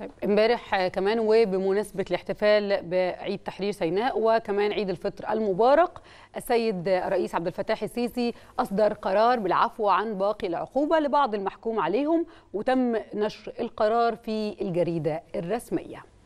طيب امبارح كمان وبمناسبه الاحتفال بعيد تحرير سيناء وكمان عيد الفطر المبارك السيد الرئيس عبد الفتاح السيسي اصدر قرار بالعفو عن باقي العقوبه لبعض المحكوم عليهم وتم نشر القرار في الجريده الرسميه